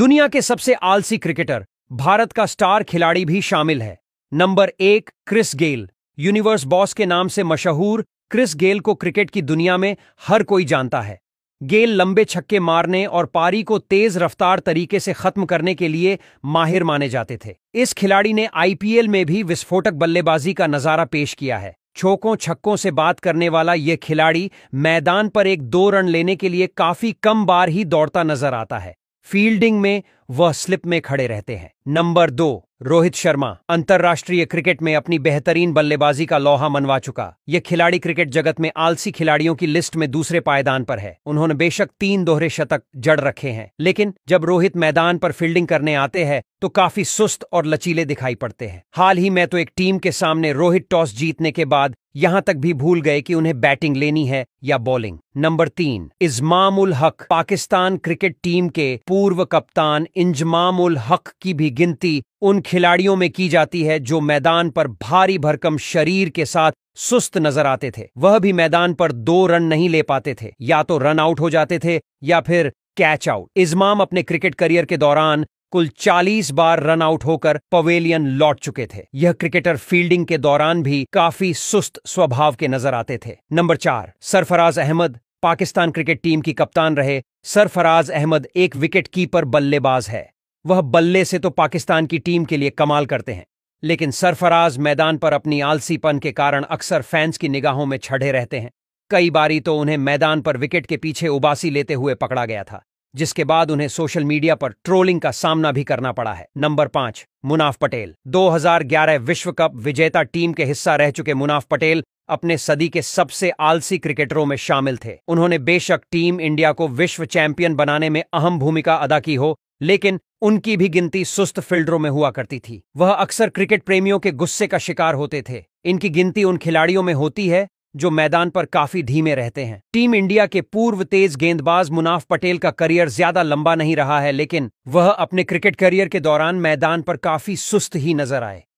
दुनिया के सबसे आलसी क्रिकेटर भारत का स्टार खिलाड़ी भी शामिल है नंबर एक क्रिस गेल यूनिवर्स बॉस के नाम से मशहूर क्रिस गेल को क्रिकेट की दुनिया में हर कोई जानता है गेल लंबे छक्के मारने और पारी को तेज रफ्तार तरीके से खत्म करने के लिए माहिर माने जाते थे इस खिलाड़ी ने आईपीएल में भी विस्फोटक बल्लेबाजी का नजारा पेश किया है छोकों छक्कों से बात करने वाला यह खिलाड़ी मैदान पर एक दो रन लेने के लिए काफी कम बार ही दौड़ता नजर आता है फील्डिंग में वह स्लिप में खड़े रहते हैं नंबर दो रोहित शर्मा अंतर्राष्ट्रीय क्रिकेट में अपनी बेहतरीन बल्लेबाजी का लोहा मनवा चुका ये खिलाड़ी क्रिकेट जगत में आलसी खिलाड़ियों की लिस्ट में दूसरे पायदान पर है उन्होंने बेशक तीन दोहरे शतक जड़ रखे हैं लेकिन जब रोहित मैदान पर फील्डिंग करने आते हैं तो काफी सुस्त और लचीले दिखाई पड़ते हैं हाल ही में तो एक टीम के सामने रोहित टॉस जीतने के बाद यहां तक भी भूल गए कि उन्हें बैटिंग लेनी है या बॉलिंग नंबर तीन इजमाम उल हक पाकिस्तान क्रिकेट टीम के पूर्व कप्तान इंजमाम उल हक की भी गिनती उन खिलाड़ियों में की जाती है जो मैदान पर भारी भरकम शरीर के साथ सुस्त नजर आते थे वह भी मैदान पर दो रन नहीं ले पाते थे या तो रन आउट हो जाते थे या फिर कैच आउट इजमाम अपने क्रिकेट करियर के दौरान कुल 40 बार रन आउट होकर पवेलियन लौट चुके थे यह क्रिकेटर फील्डिंग के दौरान भी काफी सुस्त स्वभाव के नजर आते थे नंबर चार सरफराज अहमद पाकिस्तान क्रिकेट टीम की कप्तान रहे सरफराज अहमद एक विकेट कीपर बल्लेबाज है वह बल्ले से तो पाकिस्तान की टीम के लिए कमाल करते हैं लेकिन सरफराज मैदान पर अपनी आलसीपन के कारण अक्सर फैंस की निगाहों में छढ़े रहते हैं कई बारी तो उन्हें मैदान पर विकेट के पीछे उबासी लेते हुए पकड़ा गया था जिसके बाद उन्हें सोशल मीडिया पर ट्रोलिंग का सामना भी करना पड़ा है नंबर पांच मुनाफ पटेल 2011 विश्व कप विजेता टीम के हिस्सा रह चुके मुनाफ पटेल अपने सदी के सबसे आलसी क्रिकेटरों में शामिल थे उन्होंने बेशक टीम इंडिया को विश्व चैंपियन बनाने में अहम भूमिका अदा की हो लेकिन उनकी भी गिनती सुस्त फील्डरों में हुआ करती थी वह अक्सर क्रिकेट प्रेमियों के गुस्से का शिकार होते थे इनकी गिनती उन खिलाड़ियों में होती है जो मैदान पर काफी धीमे रहते हैं टीम इंडिया के पूर्व तेज गेंदबाज मुनाफ पटेल का करियर ज्यादा लंबा नहीं रहा है लेकिन वह अपने क्रिकेट करियर के दौरान मैदान पर काफी सुस्त ही नजर आए